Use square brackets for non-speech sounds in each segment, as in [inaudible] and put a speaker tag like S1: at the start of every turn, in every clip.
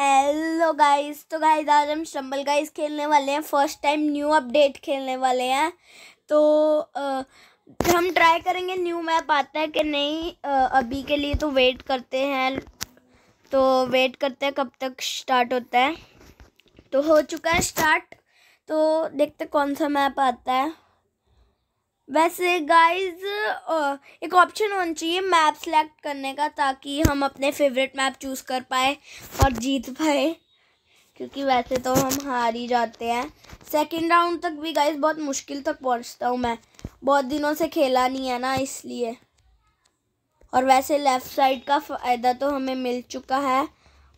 S1: Hello guys तो guys आज हम शंबल गाइस खेलने वाले हैं फर्स्ट टाइम न्यू अपडेट खेलने वाले हैं तो आ, हम ट्राई करेंगे न्यू मैप आता है कि नहीं आ, अभी के लिए तो वेट करते हैं तो वेट करते हैं कब तक स्टार्ट होता है तो हो चुका है स्टार्ट तो देखते कौन सा मैप आता है वैसे गाइस एक ऑप्शन होना चाहिए मैप सेलेक्ट करने का ताकि हम अपने फेवरेट मैप चूज़ कर पाए और जीत पाए क्योंकि वैसे तो हम हार ही जाते हैं सेकंड राउंड तक भी गाइस बहुत मुश्किल तक पहुंचता हूँ मैं बहुत दिनों से खेला नहीं है ना इसलिए और वैसे लेफ़्ट साइड का फ़ायदा तो हमें मिल चुका है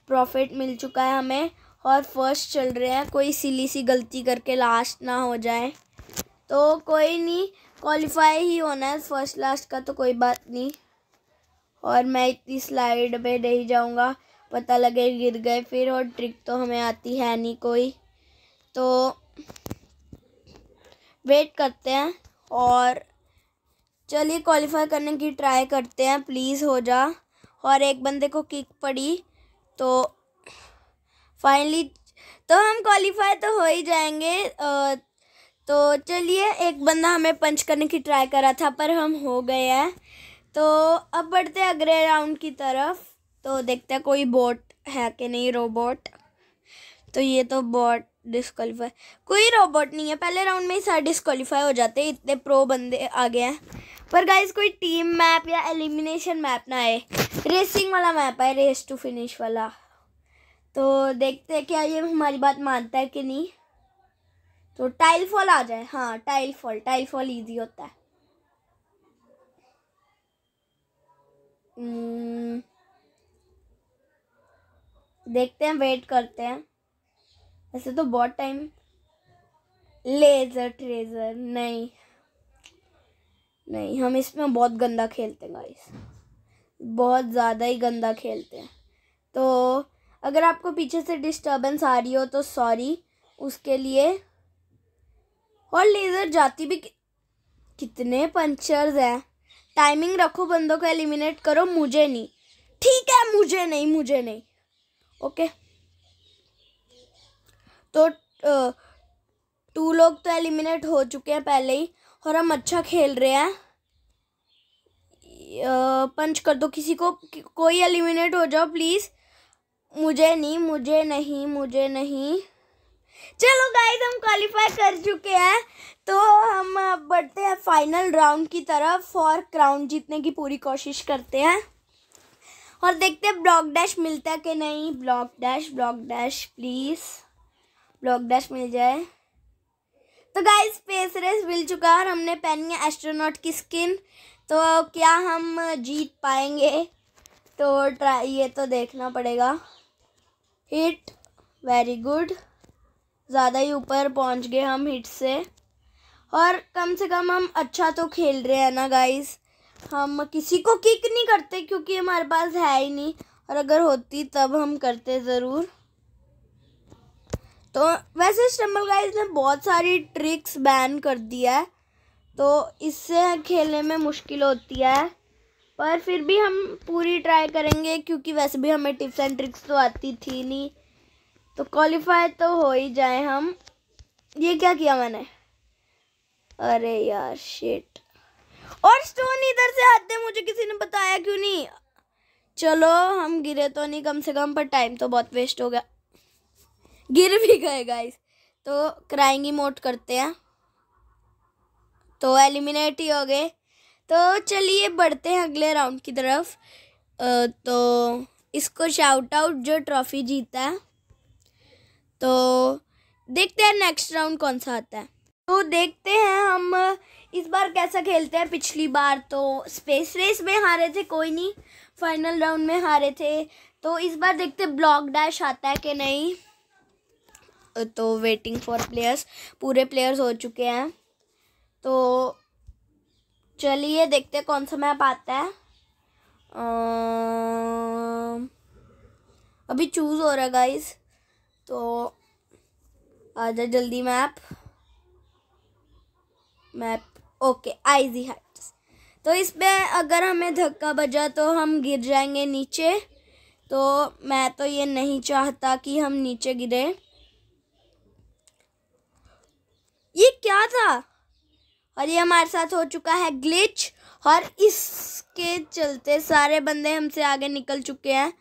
S1: प्रॉफिट मिल चुका है हमें और फर्स्ट चल रहे हैं कोई सिली सी गलती करके लास्ट ना हो जाए तो कोई नहीं क्वालिफाई ही होना है फर्स्ट लास्ट का तो कोई बात नहीं और मैं इतनी स्लाइड पे नहीं जाऊंगा पता लगे गिर गए फिर और ट्रिक तो हमें आती है नहीं कोई तो वेट करते हैं और चलिए क्वालिफाई करने की ट्राई करते हैं प्लीज़ हो जा और एक बंदे को किक पड़ी तो फाइनली तो हम क्वालिफाई तो हो ही जाएंगे आ, तो चलिए एक बंदा हमें पंच करने की ट्राई करा था पर हम हो गए हैं तो अब बढ़ते हैं अगले राउंड की तरफ तो देखते हैं कोई बोट है कि नहीं रोबोट तो ये तो बोट डिस्कालीफाई कोई रोबोट नहीं है पहले राउंड में ही सारे डिस्कालीफाई हो जाते हैं इतने प्रो बंदे आ गए हैं पर गाइज कोई टीम मैप या एलिमिनेशन मैप ना आए रेसिंग वाला मैप है रेस टू फिनिश वाला तो देखते हैं क्या ये हमारी बात मानता है कि नहीं तो टाइल फॉल आ जाए हाँ tile fall tile fall easy होता है hmm. देखते हैं वेट करते हैं ऐसे तो बहुत टाइम लेजर ट्रेजर नहीं नहीं हम इसमें बहुत गंदा खेलते हैं गाइस बहुत ज़्यादा ही गंदा खेलते हैं तो अगर आपको पीछे से डिस्टरबेंस आ रही हो तो सॉरी उसके लिए और लेज़र जाती भी कितने पंचर्स हैं टाइमिंग रखो बंदों को एलिमिनेट करो मुझे नहीं ठीक है मुझे नहीं मुझे नहीं ओके तो टू लोग तो एलिमिनेट हो चुके हैं पहले ही और हम अच्छा खेल रहे हैं पंच कर दो किसी को कोई एलिमिनेट हो जाओ प्लीज़ मुझे नहीं मुझे नहीं मुझे नहीं चलो गाइस हम क्वालिफाई कर चुके हैं तो हम बढ़ते हैं फाइनल राउंड की तरफ और क्राउन जीतने की पूरी कोशिश करते हैं और देखते हैं ब्लॉक डैश मिलता है कि नहीं block dash block dash please block dash मिल जाए तो गाइस स्पेस रेस मिल चुका है और हमने पहनी है एस्ट्रोनॉट की स्किन तो क्या हम जीत पाएंगे तो ट्राई ये तो देखना पड़ेगा हिट वेरी गुड ज़्यादा ही ऊपर पहुंच गए हम हिट से और कम से कम हम अच्छा तो खेल रहे हैं ना गाइस हम किसी को किक नहीं करते क्योंकि हमारे पास है ही नहीं और अगर होती तब हम करते ज़रूर तो वैसे स्टम्बल गाइस ने बहुत सारी ट्रिक्स बैन कर दिया है तो इससे खेलने में मुश्किल होती है पर फिर भी हम पूरी ट्राई करेंगे क्योंकि वैसे भी हमें टिप्स एंड ट्रिक्स तो आती थी नहीं तो क्वालिफाई तो हो ही जाए हम ये क्या किया मैंने अरे यार शिट और स्टोन इधर से आते मुझे किसी ने बताया क्यों नहीं चलो हम गिरे तो नहीं कम से कम पर टाइम तो बहुत वेस्ट हो गया गिर भी गए गाइस तो क्राइंग इमोट करते हैं तो एलिमिनेट ही हो गए तो चलिए बढ़ते हैं अगले राउंड की तरफ तो इसको शाउट आउट जो ट्रॉफी जीता है तो देखते हैं नेक्स्ट राउंड कौन सा आता है तो देखते हैं हम इस बार कैसा खेलते हैं पिछली बार तो स्पेस रेस में हारे थे कोई नहीं फाइनल राउंड में हारे थे तो इस बार देखते ब्लॉक डैश आता है कि नहीं तो वेटिंग फॉर प्लेयर्स पूरे प्लेयर्स हो चुके हैं तो चलिए देखते कौन सा मैप आता है आ... अभी चूज़ हो रहा है गाइज़ तो आ जा जल्दी map map okay icy heights तो इस पर अगर हमें धक्का बजा तो हम गिर जाएंगे नीचे तो मैं तो ये नहीं चाहता कि हम नीचे गिरे ये क्या था और ये हमारे साथ हो चुका है ग्लिच और इसके चलते सारे बंदे हमसे आगे निकल चुके हैं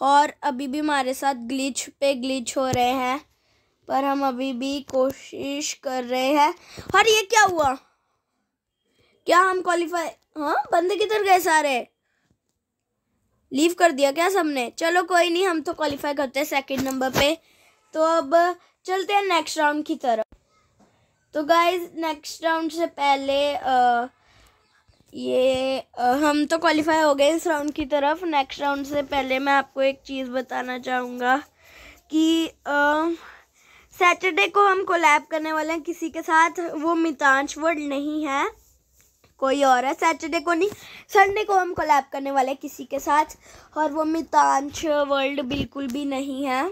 S1: और अभी भी हमारे साथ ग्लिच पे ग्लिच हो रहे हैं पर हम अभी भी कोशिश कर रहे हैं और ये क्या हुआ क्या हम क्वालिफाई हाँ बंदे किधर गए सारे लीव कर दिया क्या सबने चलो कोई नहीं हम तो क्वालिफाई करते हैं सेकंड नंबर पे तो अब चलते हैं नेक्स्ट राउंड की तरफ तो गाइज नेक्स्ट राउंड से पहले आ, ये हम तो क्वालिफाई हो गए इस राउंड की तरफ नेक्स्ट राउंड से पहले मैं आपको एक चीज़ बताना चाहूँगा कि सैटरडे को हम कोलैब करने वाले हैं किसी के साथ वो मितांश वर्ल्ड नहीं है कोई और है सैटरडे को नहीं संडे को हम कोलैब करने वाले हैं किसी के साथ और वो मितांश वर्ल्ड बिल्कुल भी नहीं है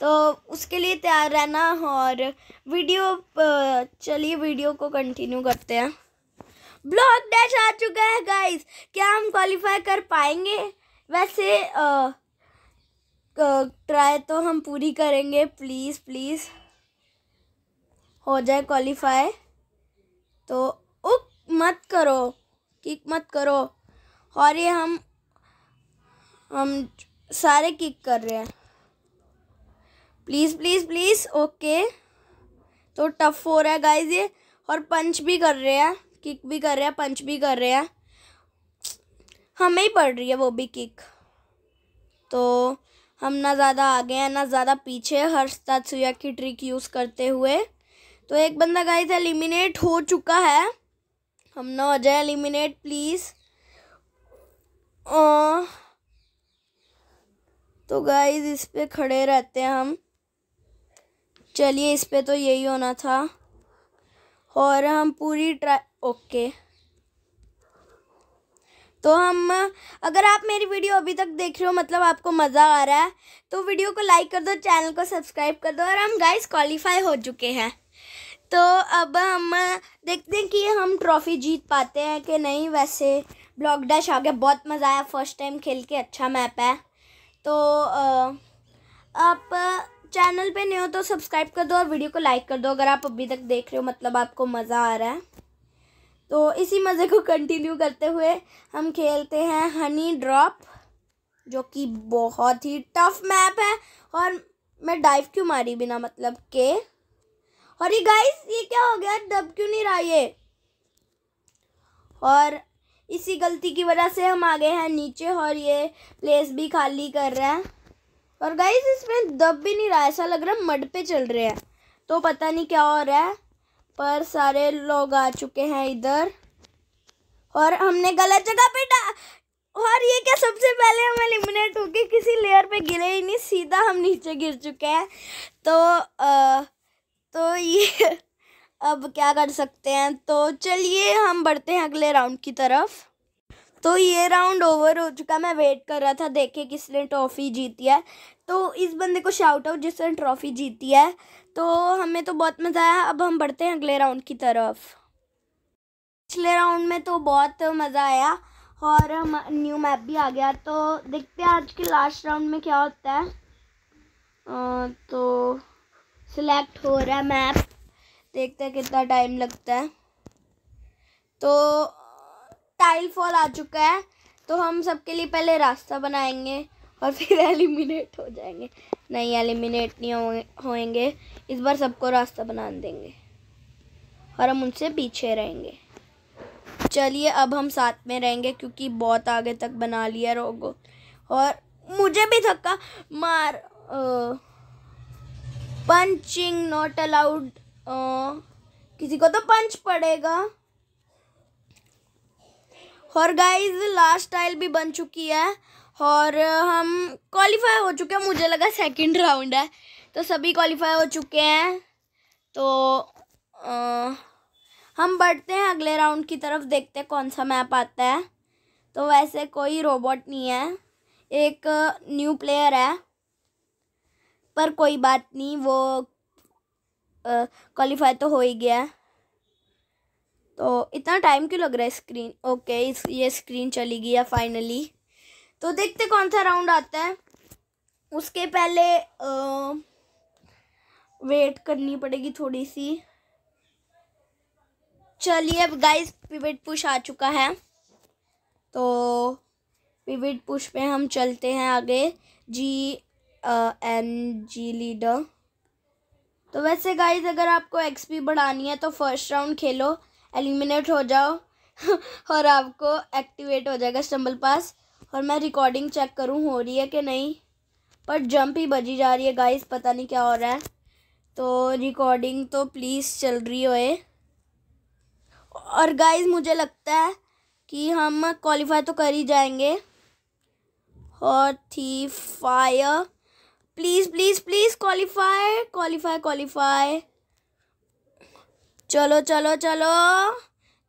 S1: तो उसके लिए तैयार रहना और वीडियो चलिए वीडियो को कंटिन्यू करते हैं ब्लॉक डैश आ चुका है गाइस क्या हम क्वालिफाई कर पाएंगे वैसे ट्राई तो हम पूरी करेंगे प्लीज़ प्लीज़ हो जाए क्वालिफाई तो उक मत करो किक मत करो और ये हम हम सारे किक कर रहे हैं प्लीज़ प्लीज़ प्लीज़ ओके तो टफ हो रहा है गाइज ये और पंच भी कर रहे हैं किक भी कर रहे हैं पंच भी कर रहे हैं हमें ही पड़ रही है वो भी किक तो हम ना ज़्यादा आगे हैं ना ज़्यादा पीछे हर सुया की ट्रिक यूज़ करते हुए तो एक बंदा गाइस एलिमिनेट हो चुका है हम ना हो जाए एलिमिनेट प्लीज़ तो गाइस इस पर खड़े रहते हैं हम चलिए इस पर तो यही होना था और हम पूरी ट्राई ओके तो हम अगर आप मेरी वीडियो अभी तक देख रहे हो मतलब आपको मज़ा आ रहा है तो वीडियो को लाइक कर दो चैनल को सब्सक्राइब कर दो और हम गाइस क्वालिफाई हो चुके हैं तो अब हम देखते हैं कि हम ट्रॉफ़ी जीत पाते हैं कि नहीं वैसे ब्लॉक डैश आ गया बहुत मज़ा आया फर्स्ट टाइम खेल के अच्छा मैप है तो आप चैनल पे नहीं हो तो सब्सक्राइब कर दो और वीडियो को लाइक कर दो अगर आप अभी तक देख रहे हो मतलब आपको मज़ा आ रहा है तो इसी मज़े को कंटिन्यू करते हुए हम खेलते हैं हनी ड्रॉप जो कि बहुत ही टफ मैप है और मैं डाइव क्यों मारी बिना मतलब के और ये गाइस ये क्या हो गया दब क्यों नहीं रहा ये और इसी गलती की वजह से हम आ गए हैं नीचे और ये प्लेस भी खाली कर रहा है और गाइस इसमें दब भी नहीं रहा ऐसा लग रहा है मड पे चल रहे हैं तो पता नहीं क्या हो रहा है पर सारे लोग आ चुके हैं इधर और हमने गलत जगह पे डा और ये क्या सबसे पहले हम एलिमिनेट होके किसी लेयर पे गिरे ही नहीं सीधा हम नीचे गिर चुके हैं तो आ, तो ये [laughs] अब क्या कर सकते हैं तो चलिए हम बढ़ते हैं अगले राउंड की तरफ तो ये राउंड ओवर हो चुका मैं वेट कर रहा था देखे किसने ट्रॉफ़ी जीती है तो इस बंदे को शाउट आउट जिसने ट्रॉफ़ी जीती है तो हमें तो बहुत मज़ा आया अब हम बढ़ते हैं अगले राउंड की तरफ पिछले राउंड में तो बहुत मज़ा आया और हम न्यू मैप भी आ गया तो देखते हैं आज के लास्ट राउंड में क्या होता है आ, तो सिलेक्ट हो रहा है मैप देखते हैं कितना टाइम लगता है तो टाइल फॉल आ चुका है तो हम सबके लिए पहले रास्ता बनाएंगे और फिर एलिमिनेट [laughs] हो जाएंगे नहीं एलिमिनेट नहीं होएंगे इस बार सबको रास्ता बना देंगे और हम उनसे पीछे रहेंगे चलिए अब हम साथ में रहेंगे क्योंकि बहुत आगे तक बना लिया रोगो और मुझे भी थका मार पंचिंग नॉट अलाउड किसी को तो पंच पड़ेगा और गाइस लास्ट टाइल भी बन चुकी है और हम क्वालिफाई हो चुके हैं मुझे लगा सेकंड राउंड है तो सभी क्वालिफाई हो चुके हैं तो आ, हम बढ़ते हैं अगले राउंड की तरफ देखते हैं कौन सा मैप आता है तो वैसे कोई रोबोट नहीं है एक न्यू प्लेयर है पर कोई बात नहीं वो क्वालिफाई तो हो ही गया तो इतना टाइम क्यों लग रहा है स्क्रीन ओके इस ये स्क्रीन चली गई है फाइनली तो देखते कौन सा राउंड आता है उसके पहले आ, वेट करनी पड़ेगी थोड़ी सी चलिए अब गाइस पिविट पुश आ चुका है तो पिविट पुश पे हम चलते हैं आगे जी एन जी लीडर तो वैसे गाइस अगर आपको एक्सपी बढ़ानी है तो फर्स्ट राउंड खेलो एलिमिनेट हो जाओ [laughs] और आपको एक्टिवेट हो जाएगा स्टम्बल पास और मैं रिकॉर्डिंग चेक करूं हो रही है कि नहीं पर जंप ही बजी जा रही है गाइस पता नहीं क्या हो रहा है तो रिकॉर्डिंग तो प्लीज़ चल रही होए और गाइस मुझे लगता है कि हम क्वालिफाई तो कर ही जाएंगे और थी fire please please please qualify qualify qualify चलो चलो चलो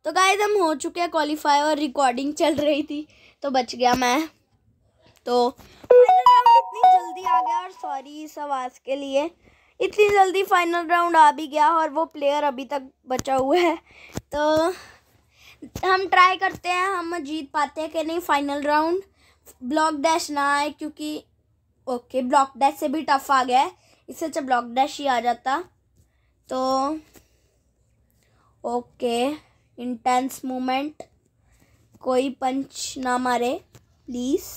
S1: तो गाइज हम हो चुके हैं क्वालिफाई और रिकॉर्डिंग चल रही थी तो बच गया मैं तो इतनी जल्दी आ गया और सॉरी इस आवाज़ के लिए इतनी जल्दी फाइनल राउंड आ भी गया और वो प्लेयर अभी तक बचा हुआ है तो हम ट्राई करते हैं हम जीत पाते हैं कि नहीं फाइनल राउंड ब्लॉक डैश ना आए क्योंकि ओके ब्लॉक डैश से भी टफ आ गया है इससे अच्छा ब्लॉक डैश ही आ जाता तो ओके इंटेंस मोमेंट कोई पंच ना मारे प्लीज़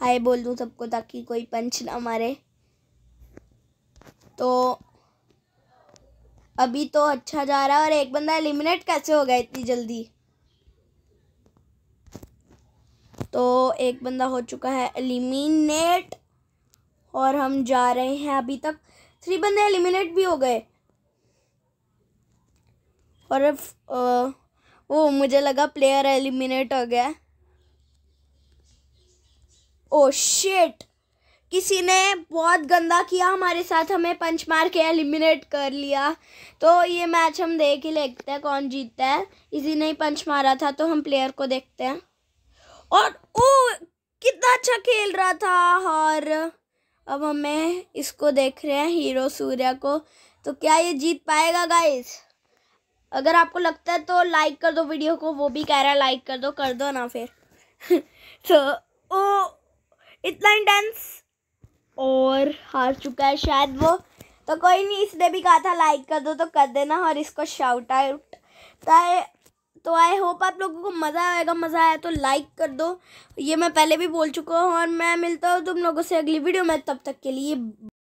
S1: हाय बोल दूँ सबको ताकि कोई पंच ना मारे तो अभी तो अच्छा जा रहा है और एक बंदा एलिमिनेट कैसे हो गया इतनी जल्दी तो एक बंदा हो चुका है एलिमिनेट और हम जा रहे हैं अभी तक थ्री बंदे एलिमिनेट भी हो गए और वो मुझे लगा प्लेयर एलिमिनेट हो गया ओ oh शिट किसी ने बहुत गंदा किया हमारे साथ हमें पंच मार के एलिमिनेट कर लिया तो ये मैच हम देख ही लेते हैं कौन जीतता है इसी ने ही पंच मारा था तो हम प्लेयर को देखते हैं और ओ कितना अच्छा खेल रहा था और अब हमें इसको देख रहे हैं हीरो सूर्या को तो क्या ये जीत पाएगा गाइस अगर आपको लगता है तो लाइक कर दो वीडियो को वो भी कह रहा है लाइक कर दो कर दो ना फिर [laughs] तो ओ इतना इंटेंस और हार चुका है शायद वो तो कोई नहीं इसने भी कहा था लाइक कर दो तो कर देना और इसको शाउट आउट तो आई होप तो आप लोगों को मज़ा आएगा मज़ा आया तो लाइक कर दो ये मैं पहले भी बोल चुका हूँ और मैं मिलता हूँ तुम लोगों से अगली वीडियो में तब तक के लिए